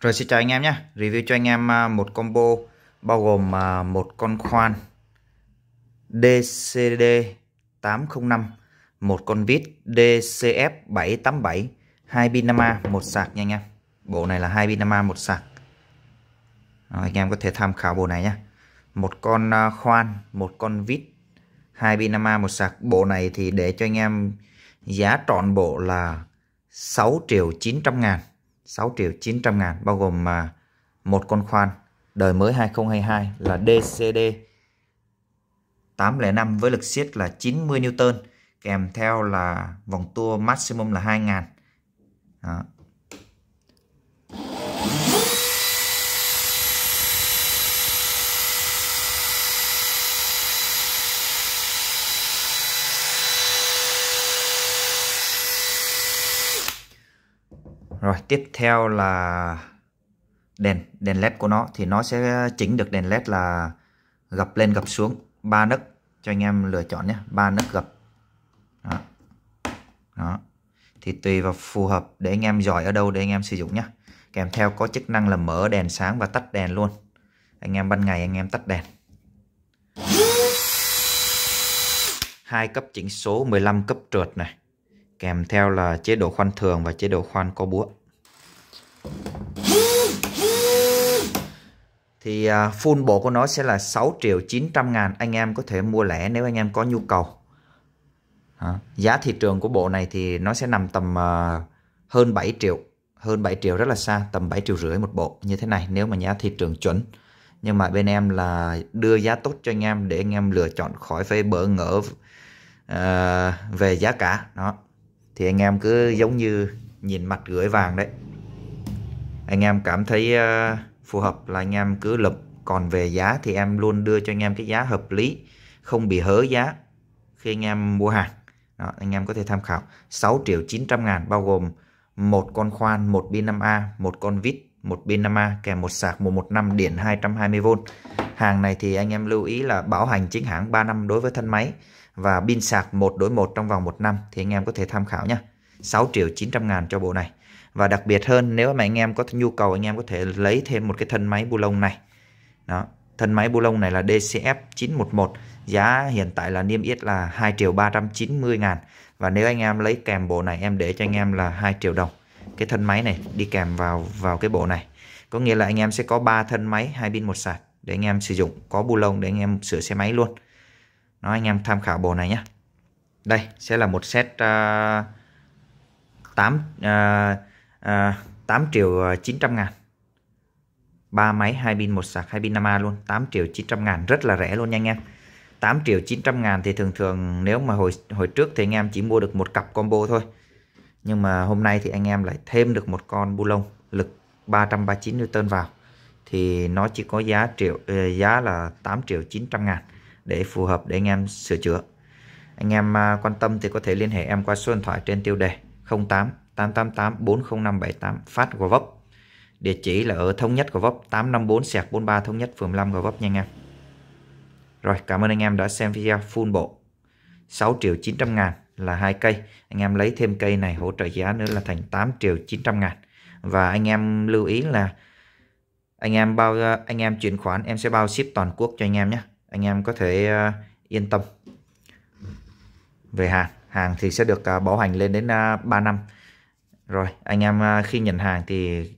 Rồi xin chào anh em nhé Review cho anh em à, một combo bao gồm à, một con khoan DCD 805 một con vít DCF 787 hai pin 5A một sạc nha anh em Bộ này là hai pin 5A một sạc Rồi, anh em có thể tham khảo bộ này nhé một con à, khoan một con vít hai pin 5A một sạc Bộ này thì để cho anh em giá trọn bộ là 6 triệu 900 ngàn 6 triệu 900 ngàn bao gồm mà một con khoan đời mới 2022 là DCD 805 với lực siết là 90 Newton kèm theo là vòng tua maximum là 2000 Đó. rồi tiếp theo là đèn đèn led của nó thì nó sẽ chỉnh được đèn led là gập lên gập xuống ba nấc cho anh em lựa chọn nhé ba nấc gập đó. đó thì tùy vào phù hợp để anh em giỏi ở đâu để anh em sử dụng nhé kèm theo có chức năng là mở đèn sáng và tắt đèn luôn anh em ban ngày anh em tắt đèn hai cấp chỉnh số 15 cấp trượt này kèm theo là chế độ khoan thường và chế độ khoan có búa thì à, full bộ của nó sẽ là 6 triệu 900 ngàn anh em có thể mua lẻ nếu anh em có nhu cầu giá thị trường của bộ này thì nó sẽ nằm tầm à, hơn 7 triệu hơn 7 triệu rất là xa tầm 7 triệu rưỡi một bộ như thế này nếu mà giá thị trường chuẩn nhưng mà bên em là đưa giá tốt cho anh em để anh em lựa chọn khỏi phải bỡ ngỡ à, về giá cả đó thì anh em cứ giống như nhìn mặt gửi vàng đấy anh em cảm thấy ờ, phù hợp là anh em cứ lập còn về giá thì em luôn đưa cho anh em cái giá hợp lý không bị hớ giá khi anh em mua hàng đó, anh em có thể tham khảo 6 triệu 900 ngàn bao gồm một con khoan một pin 5A một con vít một pin 5A kèm một sạc 115 điện 220V hàng này thì anh em lưu ý là bảo hành chính hãng 3 năm đối với thân máy và pin sạc 1 đối 1 trong vòng 1 năm thì anh em có thể tham khảo nhé 6 triệu 900 ngàn cho bộ này và đặc biệt hơn nếu mà anh em có nhu cầu anh em có thể lấy thêm một cái thân máy bu lông này đó thân máy bu lông này là DCF 911 giá hiện tại là niêm yết là 2 triệu 390 ngàn và nếu anh em lấy kèm bộ này em để cho anh em là 2 triệu đồng cái thân máy này đi kèm vào vào cái bộ này có nghĩa là anh em sẽ có 3 thân máy hai pin một sạc để anh em sử dụng có bu lông để anh em sửa xe máy luôn nó anh em tham khảo bộ này nhé đây sẽ là một set uh, 8 uh, à, 8 triệu 900 à, ngàn ba máy hai pin một sạc hai pin 5A luôn 8 triệu 900 ngàn rất là rẻ luôn nha anh em 8 triệu 900 ngàn thì thường thường nếu mà hồi hồi trước thì anh em chỉ mua được một cặp combo thôi nhưng mà hôm nay thì anh em lại thêm được một con bu lông lực 339 Newton vào thì nó chỉ có giá triệu ờ, giá là 8 triệu 900 ngàn để phù hợp để anh em sửa chữa anh em à, quan tâm thì có thể liên hệ em qua số điện thoại trên tiêu đề 08 888 40578 phát Gò Vấp. Địa chỉ là ở Thống Nhất Gò Vấp 854 sạc 43 Thống Nhất phường 5 Gò Vấp nha anh em. Rồi cảm ơn anh em đã xem video full bộ. 6 triệu 900 ngàn là hai cây. Anh em lấy thêm cây này hỗ trợ giá nữa là thành 8 triệu 900 ngàn. Và anh em lưu ý là anh em bao anh em chuyển khoản em sẽ bao ship toàn quốc cho anh em nhé. Anh em có thể ờ, yên tâm về hàng hàng thì sẽ được ờ, bảo hành lên đến 3 ờ, năm rồi, anh em à, khi nhận hàng thì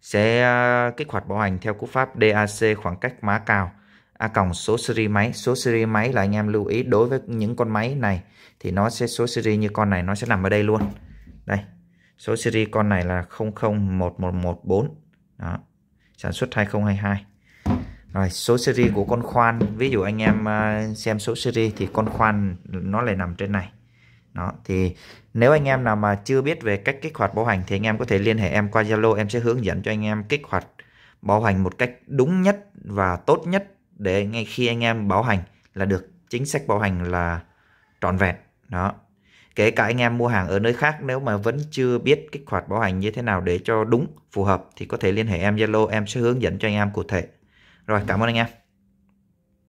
sẽ à, kích hoạt bảo hành theo cú pháp DAC khoảng cách má cao A còng số seri máy. Số seri máy là anh em lưu ý đối với những con máy này thì nó sẽ số seri như con này nó sẽ nằm ở đây luôn. Đây. Số seri con này là 001114. Đó. Sản xuất 2022. Rồi, số seri của con khoan, ví dụ anh em à, xem số seri thì con khoan nó lại nằm trên này đó thì nếu anh em nào mà chưa biết về cách kích hoạt bảo hành thì anh em có thể liên hệ em qua Zalo em sẽ hướng dẫn cho anh em kích hoạt bảo hành một cách đúng nhất và tốt nhất để ngay khi anh em bảo hành là được chính sách bảo hành là trọn vẹn đó kể cả anh em mua hàng ở nơi khác nếu mà vẫn chưa biết kích hoạt bảo hành như thế nào để cho đúng phù hợp thì có thể liên hệ em Zalo em sẽ hướng dẫn cho anh em cụ thể rồi cảm ơn anh em